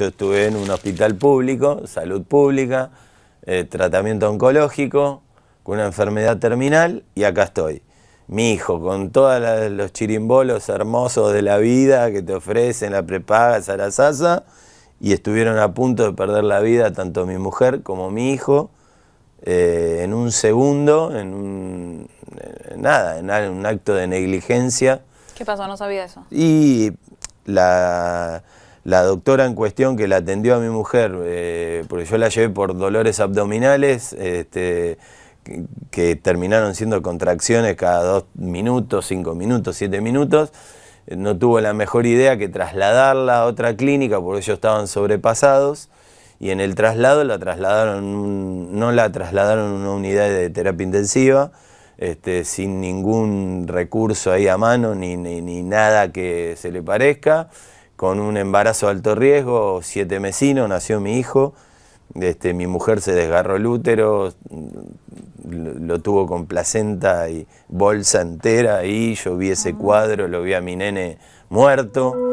Yo estuve en un hospital público, salud pública, eh, tratamiento oncológico, con una enfermedad terminal y acá estoy. Mi hijo, con todos los chirimbolos hermosos de la vida que te ofrecen la prepaga, Sarasasa, y estuvieron a punto de perder la vida tanto mi mujer como mi hijo eh, en un segundo, en un, eh, nada, en un acto de negligencia. ¿Qué pasó? No sabía eso. Y la la doctora en cuestión que la atendió a mi mujer, eh, porque yo la llevé por dolores abdominales, este, que, terminaron siendo contracciones cada dos minutos, cinco minutos, siete minutos, eh, no tuvo la mejor idea que trasladarla a otra clínica porque ellos estaban sobrepasados y en el traslado la trasladaron, no la trasladaron a una unidad de terapia intensiva, este, sin ningún recurso ahí a mano ni nada que se le parezca con un embarazo de alto riesgo, siete mesinos, nació mi hijo, este, mi mujer se desgarró el útero, lo, mm, lo, tuvo con placenta y bolsa entera ahí, yo vi ese ah. cuadro, lo vi a mi nene muerto.